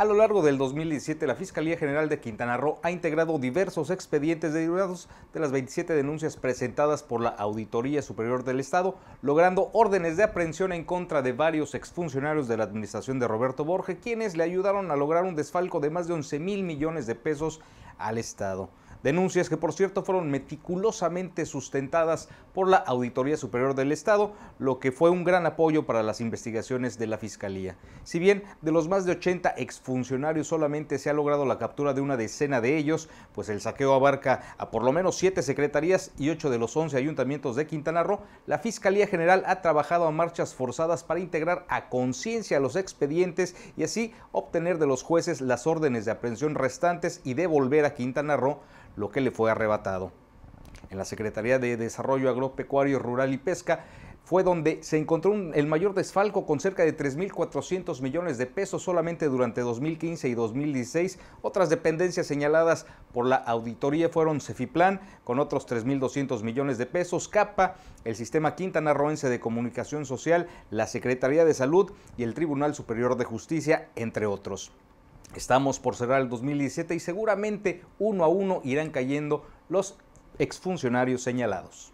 A lo largo del 2017, la Fiscalía General de Quintana Roo ha integrado diversos expedientes derivados de las 27 denuncias presentadas por la Auditoría Superior del Estado, logrando órdenes de aprehensión en contra de varios exfuncionarios de la administración de Roberto Borges, quienes le ayudaron a lograr un desfalco de más de 11 mil millones de pesos al Estado. Denuncias que por cierto fueron meticulosamente sustentadas por la Auditoría Superior del Estado, lo que fue un gran apoyo para las investigaciones de la Fiscalía. Si bien de los más de 80 exfuncionarios solamente se ha logrado la captura de una decena de ellos, pues el saqueo abarca a por lo menos siete secretarías y ocho de los 11 ayuntamientos de Quintana Roo, la Fiscalía General ha trabajado a marchas forzadas para integrar a conciencia los expedientes y así obtener de los jueces las órdenes de aprehensión restantes y devolver a Quintana Roo lo que le fue arrebatado. En la Secretaría de Desarrollo Agropecuario Rural y Pesca fue donde se encontró el mayor desfalco con cerca de 3.400 millones de pesos solamente durante 2015 y 2016. Otras dependencias señaladas por la auditoría fueron Cefiplan con otros 3.200 millones de pesos, CAPA, el Sistema Quintana Roense de Comunicación Social, la Secretaría de Salud y el Tribunal Superior de Justicia, entre otros. Estamos por cerrar el 2017 y seguramente uno a uno irán cayendo los exfuncionarios señalados.